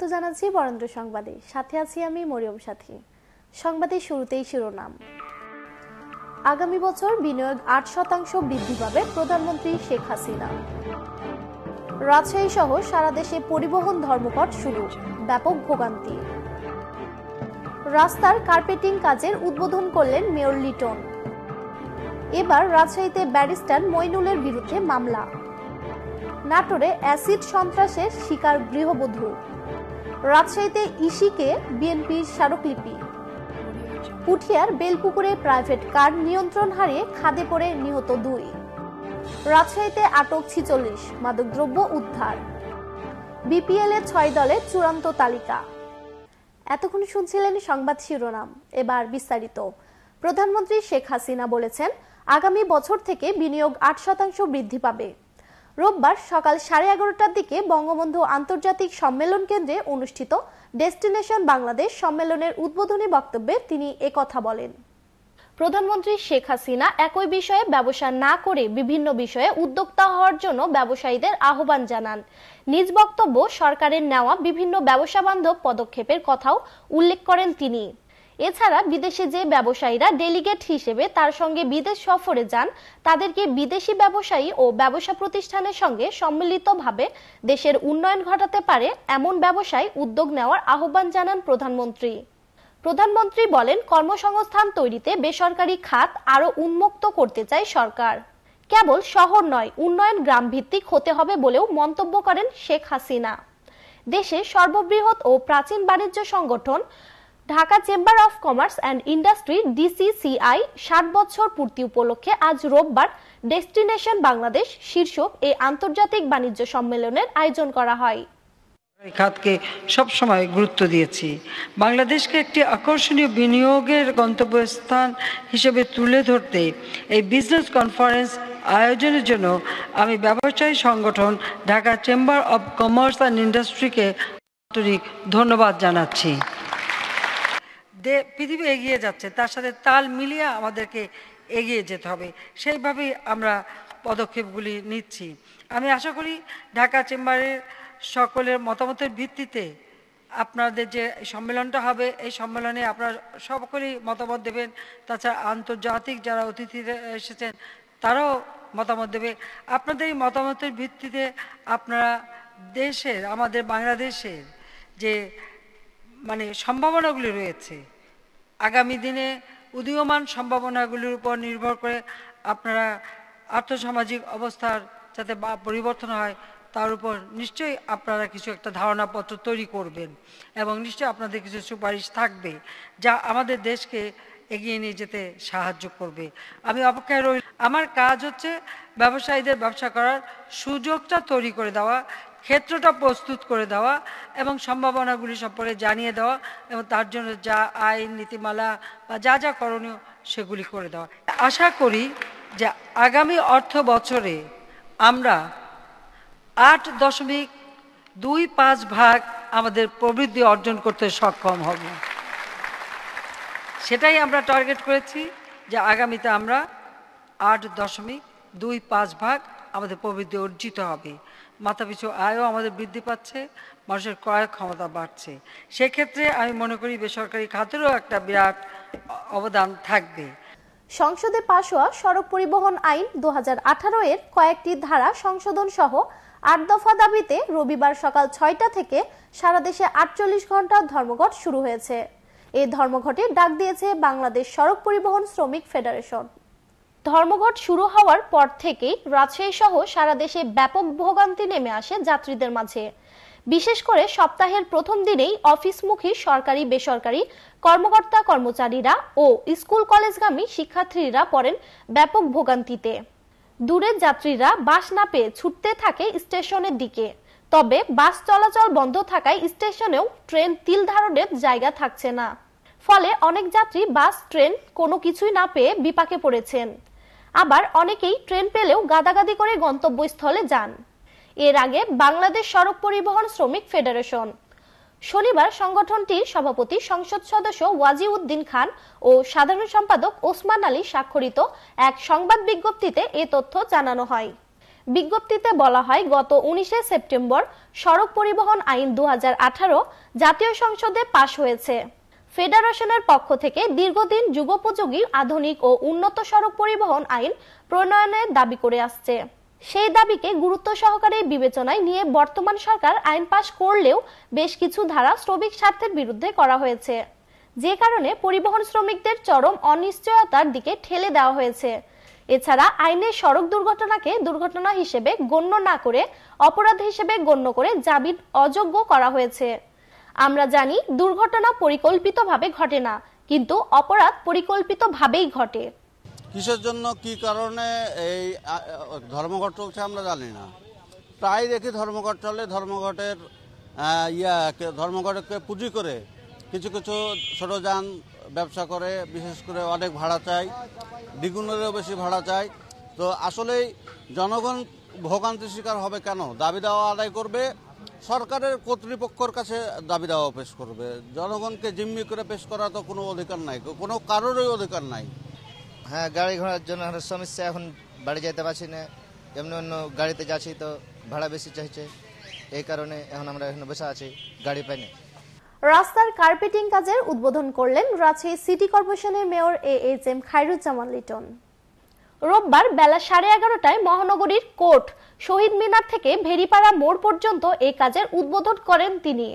স্বাগত জানাচ্ছি বরেন্দ্র সংবাদে সাথে আছি আমি মরিয়ম সাথী সংবাদে শুরুতেই শিরোনাম আগামী বছর বিনিয়োগ আট শতাংশ বৃদ্ধি পাবে প্রধানমন্ত্রী শেখ হাসিনা রাজশাহী সহ সারা দেশে পরিবহন ধর্মঘট শুরু ব্যাপক ভোগান্তি রাস্তার কার্পেটিং কাজের উদ্বোধন করলেন মেয়র লিটন এবার রাজশাহীতে ব্যারিস্টার মইনুলের বিরুদ্ধে মামলা নাটোরে অ্যাসিড সন্ত্রাসের শিকার গৃহবধূ রাজশাহীতে ইসিকে বিএনপির স্মারকলিপি পুঠিয়ার বেলপুকুরে প্রাইভেট কার নিয়ন্ত্রণ হারিয়ে খাদে পড়ে নিহত দুই রাজশাহীতে আটক ছিচল্লিশ মাদকদ্রব্য উদ্ধার বিপিএল এর ছয় দলের চূড়ান্ত তালিকা এতক্ষণ শুনছিলেন সংবাদ শিরোনাম এবার বিস্তারিত প্রধানমন্ত্রী শেখ হাসিনা বলেছেন আগামী বছর থেকে বিনিয়োগ আট শতাংশ বৃদ্ধি পাবে রোববার সকাল সাড়ে এগারোটার দিকে বঙ্গবন্ধু আন্তর্জাতিক সম্মেলন কেন্দ্রে অনুষ্ঠিত ডেস্টিনেশন বাংলাদেশ সম্মেলনের উদ্বোধনী বক্তব্যে তিনি কথা বলেন প্রধানমন্ত্রী শেখ হাসিনা একই বিষয়ে ব্যবসা না করে বিভিন্ন বিষয়ে উদ্যোক্তা হওয়ার জন্য ব্যবসায়ীদের আহ্বান জানান নিজ বক্তব্য সরকারের নেওয়া বিভিন্ন ব্যবসা বান্ধব পদক্ষেপের কথাও উল্লেখ করেন তিনি এছাড়া বিদেশে যে ব্যবসায়ীরা ডেলিগেট হিসেবে তার সঙ্গে বিদেশ সফরে যান তাদেরকে বিদেশি ব্যবসায়ী ও ব্যবসা প্রতিষ্ঠানের সঙ্গে সম্মিলিতভাবে দেশের উন্নয়ন ঘটাতে পারে এমন ব্যবসায় উদ্যোগ নেওয়ার আহ্বান জানান প্রধানমন্ত্রী প্রধানমন্ত্রী বলেন কর্মসংস্থান তৈরিতে বেসরকারি খাত আরও উন্মুক্ত করতে চায় সরকার কেবল শহর নয় উন্নয়ন গ্রাম ভিত্তিক হতে হবে বলেও মন্তব্য করেন শেখ হাসিনা দেশে সর্ববৃহৎ ও প্রাচীন বাণিজ্য সংগঠন Dhaka chamber of commerce and industry DCCI ষাট বছর পূর্তি উপলক্ষে আজ রোববার ডেস্টিনেশন বাংলাদেশ শীর্ষক এই আন্তর্জাতিক বাণিজ্য সম্মেলনের আয়োজন করা হয় খাতকে সবসময় গুরুত্ব দিয়েছি বাংলাদেশকে একটি আকর্ষণীয় বিনিয়োগের গন্তব্যস্থান হিসেবে তুলে ধরতে এই বিজনেস কনফারেন্স আয়োজনের জন্য আমি ব্যবসায়ী সংগঠন Dhaka chamber of commerce and ইন্ডাস্ট্রিকে আন্তরিক ধন্যবাদ জানাচ্ছি পৃথিবী এগিয়ে যাচ্ছে তার সাথে তাল মিলিয়ে আমাদেরকে এগিয়ে যেতে হবে সেইভাবেই আমরা পদক্ষেপগুলি নিচ্ছি আমি আশা করি ঢাকা চেম্বারের সকলের মতামতের ভিত্তিতে আপনাদের যে সম্মেলনটা হবে এই সম্মেলনে আপনারা সকলেই মতামত দেবেন তাছাড়া আন্তর্জাতিক যারা অতিথিরা এসেছেন তারাও মতামত দেবে আপনাদের এই মতামতের ভিত্তিতে আপনারা দেশের আমাদের বাংলাদেশের যে মানে সম্ভাবনাগুলি রয়েছে আগামী দিনে উদীয়মান সম্ভাবনাগুলির উপর নির্ভর করে আপনারা আর্থসামাজিক অবস্থার যাতে বা পরিবর্তন হয় তার উপর নিশ্চয়ই আপনারা কিছু একটা ধারণাপত্র তৈরি করবেন এবং নিশ্চয়ই আপনাদের কিছু সুপারিশ থাকবে যা আমাদের দেশকে এগিয়ে নিয়ে যেতে সাহায্য করবে আমি অপেক্ষায় রই আমার কাজ হচ্ছে ব্যবসায়ীদের ব্যবসা করার সুযোগটা তৈরি করে দেওয়া ক্ষেত্রটা প্রস্তুত করে দেওয়া এবং সম্ভাবনাগুলি সম্পর্কে জানিয়ে দেওয়া এবং তার জন্য যা আইন নীতিমালা বা যা যা করণীয় সেগুলি করে দেওয়া আশা করি যে আগামী অর্থ বছরে আমরা আট দশমিক দুই পাঁচ ভাগ আমাদের প্রবৃদ্ধি অর্জন করতে সক্ষম হব সেটাই আমরা টার্গেট করেছি যে আগামীতে আমরা আট দশমিক দুই পাঁচ ভাগ আমাদের প্রবৃদ্ধি অর্জিত হবে মাথাপিছু আয়ও আমাদের বৃদ্ধি পাচ্ছে মানুষের ক্রয় ক্ষমতা বাড়ছে সেক্ষেত্রে আমি মনে করি বেসরকারি খাতেরও একটা বিরাট অবদান থাকবে সংসদে পাশ হওয়া সড়ক পরিবহন আইন দু এর কয়েকটি ধারা সংশোধন সহ আট দফা দাবিতে রবিবার সকাল ছয়টা থেকে সারা দেশে আটচল্লিশ ঘন্টা ধর্মঘট শুরু হয়েছে এই ধর্মঘটে ডাক দিয়েছে বাংলাদেশ সড়ক পরিবহন শ্রমিক ফেডারেশন ধর্মঘট শুরু হওয়ার পর থেকেই রাজশাহী সহ সারা দেশে ব্যাপক ভোগান্তি নেমে আসে যাত্রীদের মাঝে বিশেষ করে সপ্তাহের প্রথম দিনেই অফিসমুখী সরকারি বেসরকারি কর্মকর্তা কর্মচারীরা ও স্কুল কলেজগামী শিক্ষার্থীরা পড়েন ব্যাপক ভোগান্তিতে দূরের যাত্রীরা বাস না পেয়ে ছুটতে থাকে স্টেশনের দিকে তবে বাস চলাচল বন্ধ থাকায় স্টেশনেও ট্রেন তিল ধারণের জায়গা থাকছে না ফলে অনেক যাত্রী বাস ট্রেন কোনো কিছুই না পেয়ে বিপাকে পড়েছেন আবার অনেকেই ট্রেন পেলেও গাদাগাদি করে গন্তব্যস্থলে যান এর আগে বাংলাদেশ সড়ক পরিবহন শ্রমিক ফেডারেশন শনিবার সংগঠনটির সভাপতি সংসদ সদস্য ওয়াজিউদ্দিন খান ও সাধারণ সম্পাদক ওসমান আলী স্বাক্ষরিত এক সংবাদ বিজ্ঞপ্তিতে এ তথ্য জানানো হয় বিজ্ঞপ্তিতে বলা হয় গত উনিশে সেপ্টেম্বর সড়ক পরিবহন আইন দু জাতীয় সংসদে পাশ হয়েছে ফেডারেশনের পক্ষ থেকে দীর্ঘদিন যুগোপযোগী আধুনিক ও উন্নত সড়ক পরিবহন আইন প্রণয়নের দাবি করে আসছে সেই দাবিকে গুরুত্ব সহকারে বিবেচনায় নিয়ে বর্তমান সরকার আইন পাশ করলেও বেশ কিছু ধারা শ্রমিক স্বার্থের বিরুদ্ধে করা হয়েছে যে কারণে পরিবহন শ্রমিকদের চরম অনিশ্চয়তার দিকে ঠেলে দেওয়া হয়েছে এছাড়া আইনে সড়ক দুর্ঘটনাকে দুর্ঘটনা হিসেবে গণ্য না করে অপরাধ হিসেবে গণ্য করে জাবিদ অযোগ্য করা হয়েছে আমরা জানি দুর্ঘটনা পরিকল্পিতভাবে ঘটে না কিন্তু অপরাধ পরিকল্পিতভাবেই ঘটে কিসের জন্য কি কারণে এই ধর্মঘট চলছে আমরা জানি না প্রায় দেখি ধর্মঘট চলে ধর্মঘটের ইয়া ধর্মঘটকে পুঁজি করে কিছু কিছু ছোট যান ব্যবসা করে বিশেষ করে অনেক ভাড়া চাই দ্বিগুণেরও বেশি ভাড়া চাই তো আসলেই জনগণ ভোগান্তি শিকার হবে কেন দাবি দাওয়া আদায় করবে সরকারের কর্তৃপক্ষর কাছে দাবি দাওয়া পেশ করবে জনগণকে জিম্মি করে পেশ করা তো কোনো অধিকার নাই কোনো কারোরই অধিকার নাই হ্যাঁ গাড়ি ঘোড়ার জন্য সমস্যা এখন বাড়ি যেতে পারছি না এমনি অন্য গাড়িতে যাচ্ছি তো ভাড়া বেশি চাইছে এই কারণে এখন আমরা এখন বসে আছি গাড়ি পাই না রাস্তার কার্পেটিং কাজের উদ্বোধন করলেন রাজশাহী সিটি কর্পোরেশনের mayor A H M Khairuzzaman Liton রোববার বেলা সাড়ে এগারোটায় মহানগরীর কোর্ট শহীদ মিনার থেকে ভেরিপাড়া মোড় পর্যন্ত এই কাজের উদ্বোধন করেন তিনি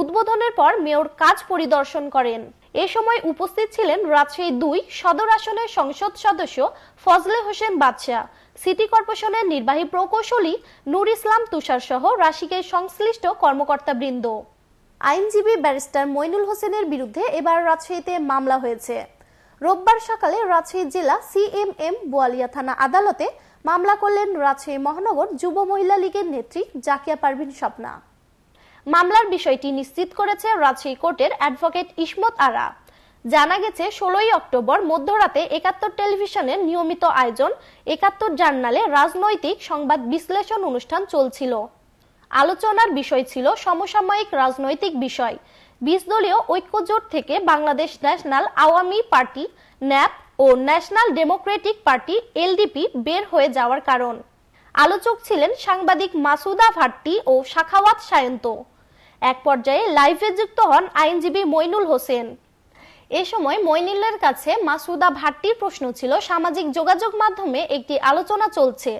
উদ্বোধনের পর মেয়র কাজ পরিদর্শন করেন এ সময় উপস্থিত ছিলেন রাজশাহী দুই সদর আসনের সংসদ সদস্য ফজলে হোসেন বাদশাহ সিটি কর্পোরেশনের নির্বাহী প্রকৌশলী নুর ইসলাম তুষার সহ রাশিকের সংশ্লিষ্ট কর্মকর্তাবৃন্দ আইনজীবী ব্যারিস্টার মইনুল হোসেনের বিরুদ্ধে এবার রাজশাহীতে মামলা হয়েছে রোববার সকালে রাজশাহী জেলা সিএমএম বোয়ালিয়া থানা আদালতে মামলা করলেন রাজশাহী মহানগর যুব মহিলা লীগের নেত্রী জাকিয়া পারভিন স্বপ্না মামলার বিষয়টি নিশ্চিত করেছে রাজশাহী কোর্টের অ্যাডভোকেট ইসমত আরা জানা গেছে ষোলোই অক্টোবর মধ্যরাতে একাত্তর টেলিভিশনের নিয়মিত আয়োজন একাত্তর জার্নালে রাজনৈতিক সংবাদ বিশ্লেষণ অনুষ্ঠান চলছিল আলোচনার বিষয় ছিল সমসাময়িক রাজনৈতিক বিষয় বিশ দলীয় ঐক্যজোট থেকে Bangladesh national Awami party NAP ও ন্যাশনাল ডেমোক্রেটিক পার্টি এলডিপি বের হয়ে যাওয়ার কারণ আলোচক ছিলেন সাংবাদিক মাসুদা ভাট্টি ও শাখাওয়াত সায়ন্ত এক পর্যায়ে লাইভে যুক্ত হন আইনজীবী মইনুল হোসেন এ সময় মইনুলের কাছে মাসুদা ভাট্টির প্রশ্ন ছিল সামাজিক যোগাযোগ মাধ্যমে একটি আলোচনা চলছে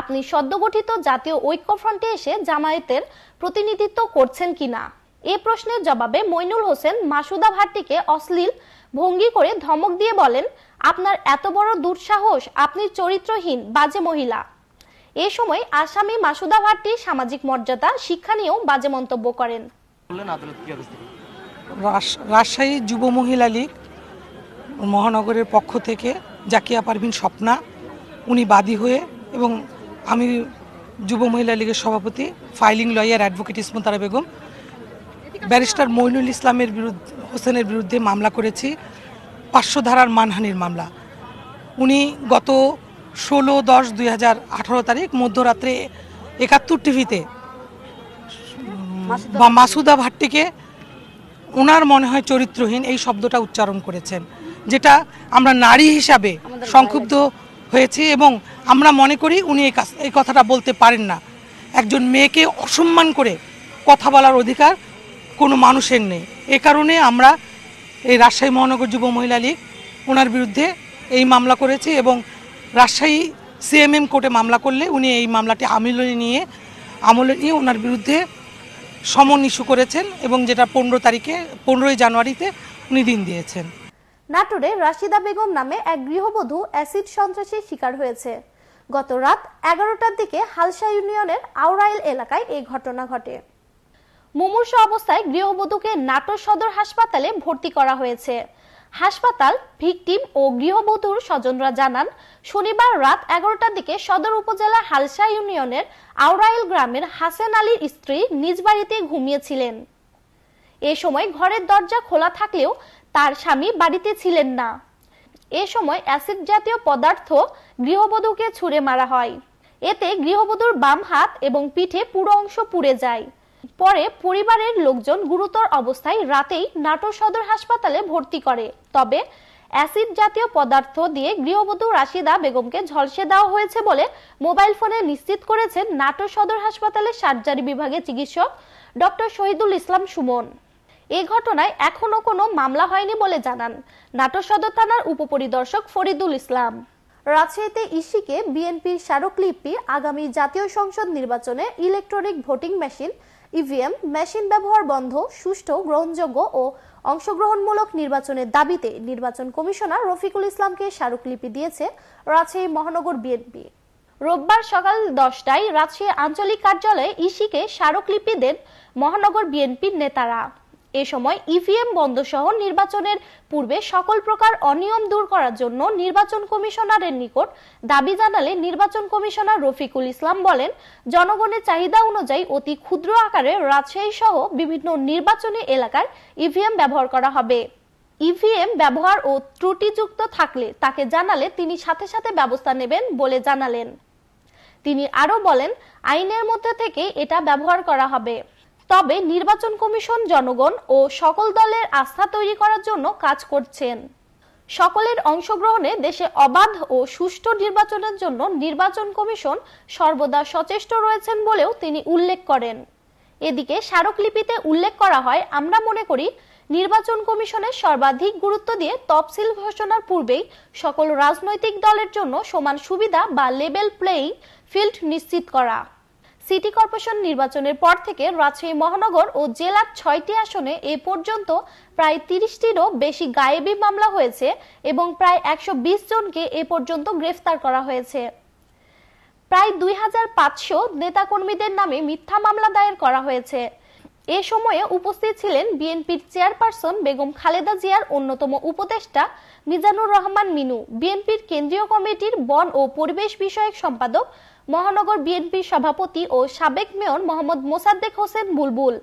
আপনি সদ্যগঠিত জাতীয় ঐক্যফ্রন্টে এসে জামায়াতের প্রতিনিধিত্ব করছেন কিনা এ প্রশ্নের জবাবে মইনুল হোসেন মাসুদা ভাট্টিকে অশ্লীল ভঙ্গি করে ধমক দিয়ে বলেন আপনার এত বড় দুঃসাহস আপনি চরিত্রহীন বাজে মহিলা এ সময় আসামি মাসুদা ভাট্টির সামাজিক মর্যাদা শিক্ষা নিয়েও বাজে মন্তব্য করেন রাজশাহী যুব মহিলা লীগ মহানগরের পক্ষ থেকে জাকিয়া পারভিন স্বপ্না উনি বাদী হয়ে এবং আমি যুব মহিলা লীগের সভাপতি filing lawyer advocate Ismatara Begum barrister Moinul ইসলামের বিরুদ্ধে হোসেনের বিরুদ্ধে মামলা করেছি পাঁচশো ধারার মানহানির মামলা উনি গত ষোলো দশ দুই হাজার আঠারো তারিখ মধ্যরাত্রে একাত্তর টিভিতে বা মাসুদা ভাট্টিকে ওনার মনে হয় চরিত্রহীন এই শব্দটা উচ্চারণ করেছেন যেটা আমরা নারী হিসাবে সংক্ষুব্ধ হয়েছে এবং আমরা মনে করি উনি এই কথাটা বলতে পারেন না একজন মেয়েকে অসম্মান করে কথা বলার অধিকার কোনো মানুষের নেই এ কারণে আমরা এই রাজশাহী মহানগর যুব মহিলা লীগ ওনার বিরুদ্ধে এই মামলা করেছি এবং রাজশাহী সিএমএম কোর্টে মামলা করলে উনি এই মামলাটি আমলে নিয়ে আমলে নিয়ে ওনার বিরুদ্ধে সমন ইস্যু করেছেন এবং যেটা পনেরো তারিখে পনেরোই জানুয়ারিতে উনি দিন দিয়েছেন নাটোরে রাশিদা বেগম নামে এক গৃহবধূ অ্যাসিড সন্ত্রাসের শিকার হয়েছে গত রাত এগারোটার দিকে হালসা ইউনিয়নের আউরাইল এলাকায় এই ঘটনা ঘটে মুমূর্ষ অবস্থায় গৃহবধূকে নাটোর সদর হাসপাতালে ভর্তি করা হয়েছে হাসপাতাল ভিকটিম ও গৃহবধূর স্বজনরা জানান শনিবার রাত এগারোটার দিকে সদর উপজেলা হালসা ইউনিয়নের আওরাইল গ্রামের হাসেন আলীর স্ত্রী নিজ বাড়িতে ঘুমিয়েছিলেন এ সময় ঘরের দরজা খোলা থাকলেও তার স্বামী বাড়িতে ছিলেন না এ সময় অ্যাসিড জাতীয় পদার্থ গৃহবধূকে ছুঁড়ে মারা হয় এতে গৃহবধূর বাম হাত এবং পিঠে পুরো অংশ পুড়ে যায় পরে পরিবারের লোকজন গুরুতর অবস্থায় রাতেই নাটোর সদর হাসপাতালে ভর্তি করে তবে অ্যাসিড জাতীয় পদার্থ দিয়ে গৃহবধূ রাশিদা বেগমকে ঝলসে দেওয়া হয়েছে বলে মোবাইল ফোনে নিশ্চিত করেছেন নাটোর সদর হাসপাতালের সার্জারি বিভাগে চিকিৎসক ডক্টর শহীদুল ইসলাম সুমন এ ঘটনায় এখনো কোনো মামলা হয়নি বলে জানান নাটোর সদর থানার উপপরিদর্শক ফরিদুল ইসলাম রাজশাহীতে ইসিকে বিএনপির স্মারকলিপি আগামী জাতীয় সংসদ নির্বাচনে electronic voting machine EVM machine ব্যবহার বন্ধ সুষ্ঠু গ্রহণযোগ্য ও অংশগ্রহণমূলক নির্বাচনের দাবিতে নির্বাচন কমিশনার রফিকুল ইসলামকে স্মারকলিপি দিয়েছে রাজশাহী মহানগর বিএনপি রোববার সকাল দশটায় রাজশাহী আঞ্চলিক কার্যালয়ে ইসিকে স্মারকলিপি দেন মহানগর বিএনপির নেতারা এ সময় ইভিএম বন্ধ সহ নির্বাচনের পূর্বে সকল প্রকার অনিয়ম দূর করার জন্য নির্বাচন কমিশনারের নিকট দাবি জানালে নির্বাচন কমিশনার রফিকুল ইসলাম বলেন জনগণের চাহিদা অনুযায়ী অতি ক্ষুদ্র আকারে রাজশাহী সহ বিভিন্ন নির্বাচনী এলাকার ইভিএম ব্যবহার করা হবে ইভিএম ব্যবহার ও ত্রুটিযুক্ত থাকলে তাকে জানালে তিনি সাথে সাথে ব্যবস্থা নেবেন বলে জানালেন তিনি আরও বলেন আইনের মধ্যে থেকে এটা ব্যবহার করা হবে তবে নির্বাচন কমিশন জনগণ ও সকল দলের আস্থা তৈরি করার জন্য কাজ করছেন সকলের অংশগ্রহণে দেশে অবাধ ও সুষ্ঠু নির্বাচনের জন্য নির্বাচন কমিশন সর্বদা সচেষ্ট রয়েছেন বলেও তিনি উল্লেখ করেন এদিকে স্মারকলিপিতে উল্লেখ করা হয় আমরা মনে করি নির্বাচন কমিশনের সর্বাধিক গুরুত্ব দিয়ে তফসিল ঘোষণার পূর্বেই সকল রাজনৈতিক দলের জন্য সমান সুবিধা বা লেবেল প্লেয়িং ফিল্ড নিশ্চিত করা সিটি কর্পোরেশন নির্বাচনের পর থেকে রাজশাহী মহানগর ও জেলার ছয়টি আসনে এ পর্যন্ত প্রায় তিরিশটিরও বেশি গায়েবী মামলা হয়েছে এবং প্রায় একশো জনকে এ পর্যন্ত গ্রেফতার করা হয়েছে প্রায় দুই হাজার পাঁচশো নেতাকর্মীদের নামে মিথ্যা মামলা দায়ের করা হয়েছে এ সময়ে উপস্থিত ছিলেন বিএনপির চেয়ারপারসন বেগম খালেদা জিয়ার অন্যতম উপদেষ্টা মিজানুর রহমান মিনু বিএনপির কেন্দ্রীয় কমিটির বন ও পরিবেশ বিষয়ক সম্পাদক মহানগর বিএনপি সভাপতি ও সাবেক মেয়র মোহাম্মদ মোসাদ্দেক হোসেন বুলবুল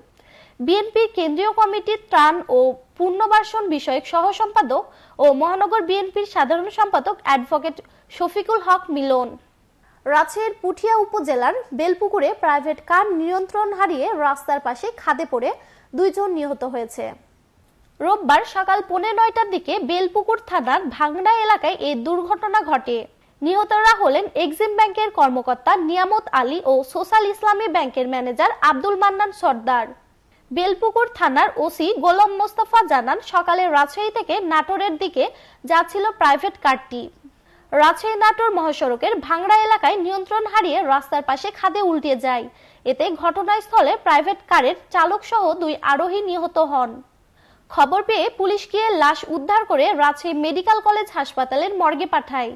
বিএনপি কেন্দ্রীয় কমিটির ত্রাণ ও পুনর্বাসন বিষয়ক সহসম্পাদক ও মহানগর বিএনপির সাধারণ সম্পাদক অ্যাডভোকেট শফিকুল হক মিলন রাজশাহীর পুঠিয়া উপজেলার বেলপুকুরে প্রাইভেট কার নিয়ন্ত্রণ হারিয়ে রাস্তার পাশে খাদে পড়ে দুইজন নিহত হয়েছে রোববার সকাল পৌনে নয়টার দিকে বেলপুকুর থানার ভাঙড়া এলাকায় এই দুর্ঘটনা ঘটে নিহতরা হলেন এক্সিম ব্যাংকের কর্মকর্তা নিয়ামত আলী ও সোশ্যাল ইসলামী ব্যাংকের ম্যানেজার আব্দুল মান্নান সর্দার বেলপুকুর থানার ওসি গোলাম মোস্তফা জানান সকালে রাজশাহী থেকে নাটোরের দিকে যাচ্ছিল প্রাইভেট কারটি রাজশাহী নাটোর মহাসড়কের ভাংড়া এলাকায় নিয়ন্ত্রণ হারিয়ে রাস্তার পাশে খাদে উল্টে যায় এতে ঘটনাস্থলে প্রাইভেট কারের চালক সহ দুই আরোহী নিহত হন খবর পেয়ে পুলিশ গিয়ে লাশ উদ্ধার করে রাজশাহী মেডিকেল কলেজ হাসপাতালের মর্গে পাঠায়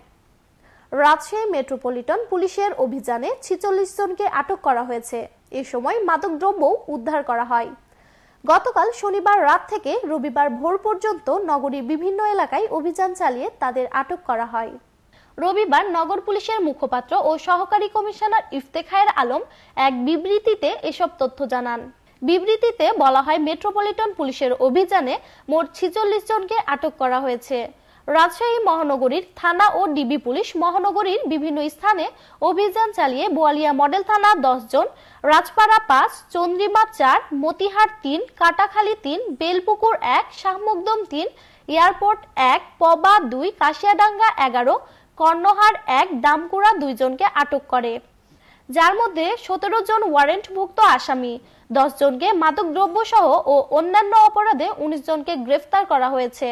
রাজশাহী মেট্রোপলিটন পুলিশের অভিযানে ছিচল্লিশ জনকে আটক করা হয়েছে এ সময় দ্রব্য উদ্ধার করা হয় গতকাল শনিবার রাত থেকে রবিবার ভোর পর্যন্ত নগরীর বিভিন্ন এলাকায় অভিযান চালিয়ে তাদের আটক করা হয় রবিবার নগর পুলিশের মুখপাত্র ও সহকারী কমিশনার ইফতেখায়ের আলম এক বিবৃতিতে এসব তথ্য জানান বিবৃতিতে বলা হয় মেট্রোপলিটন পুলিশের অভিযানে মোট ছিচল্লিশ জনকে আটক করা হয়েছে রাজশাহী মহানগরীর থানা ও ডিবি পুলিশ মহানগরীর বিভিন্ন স্থানে অভিযান চালিয়ে বোয়ালিয়া মডেল থানা জন রাজপাড়া পাঁচ চন্দ্রিমা চার মতিহার তিন কাটাখালী তিন বেলপুকুর এক শাহমুকদম তিন এয়ারপোর্ট এক পবা দুই কাশিয়াডাঙ্গা এগারো কর্ণহার এক দামকুড়া দুইজনকে আটক করে যার মধ্যে সতেরো জন ওয়ারেন্টভুক্ত আসামি দশ জনকে মাদকদ্রব্য সহ ও অন্যান্য অপরাধে উনিশ জনকে গ্রেফতার করা হয়েছে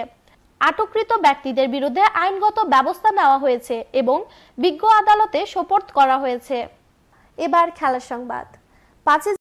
আটককৃত ব্যক্তিদের বিরুদ্ধে আইনগত ব্যবস্থা নেওয়া হয়েছে এবং বিজ্ঞ আদালতে সোপর্দ করা হয়েছে এবার খেলার সংবাদ পাঁচে